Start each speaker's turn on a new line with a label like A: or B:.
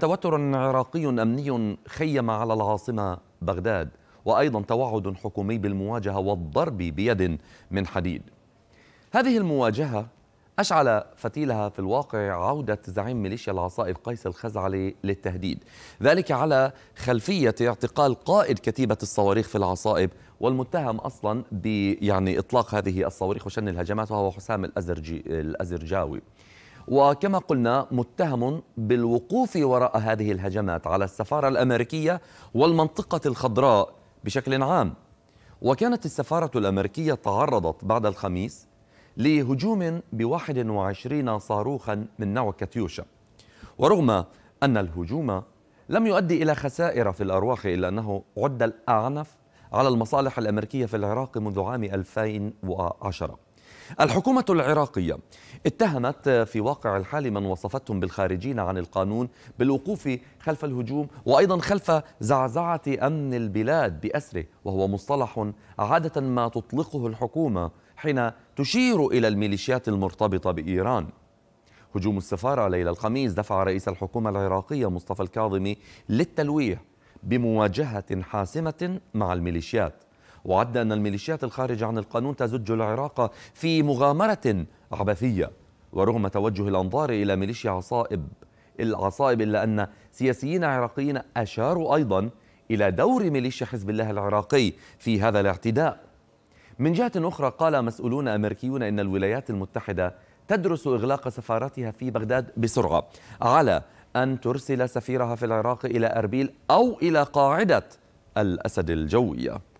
A: توتر عراقي امني خيم على العاصمه بغداد وايضا توعد حكومي بالمواجهه والضرب بيد من حديد. هذه المواجهه اشعل فتيلها في الواقع عوده زعيم ميليشيا العصائب قيس الخزعلي للتهديد، ذلك على خلفيه اعتقال قائد كتيبه الصواريخ في العصائب والمتهم اصلا ب يعني اطلاق هذه الصواريخ وشن الهجمات وهو حسام الازرجي الازرجاوي. وكما قلنا متهم بالوقوف وراء هذه الهجمات على السفارة الأمريكية والمنطقة الخضراء بشكل عام وكانت السفارة الأمريكية تعرضت بعد الخميس لهجوم ب 21 صاروخا من نوع كاتيوشا ورغم أن الهجوم لم يؤدي إلى خسائر في الأرواح إلا أنه عد الأعنف على المصالح الأمريكية في العراق منذ عام 2010 الحكومة العراقية اتهمت في واقع الحال من وصفتهم بالخارجين عن القانون بالوقوف خلف الهجوم وأيضا خلف زعزعة أمن البلاد بأسره وهو مصطلح عادة ما تطلقه الحكومة حين تشير إلى الميليشيات المرتبطة بإيران هجوم السفارة ليلة الخميس دفع رئيس الحكومة العراقية مصطفى الكاظمي للتلويح بمواجهة حاسمة مع الميليشيات وعد أن الميليشيات الخارجة عن القانون تزج العراق في مغامرة عبثية ورغم توجه الأنظار إلى ميليشيا عصائب العصائب إلا أن سياسيين عراقيين أشاروا أيضا إلى دور ميليشيا حزب الله العراقي في هذا الاعتداء من جهة أخرى قال مسؤولون أمريكيون إن الولايات المتحدة تدرس إغلاق سفارتها في بغداد بسرعة على أن ترسل سفيرها في العراق إلى أربيل أو إلى قاعدة الأسد الجوية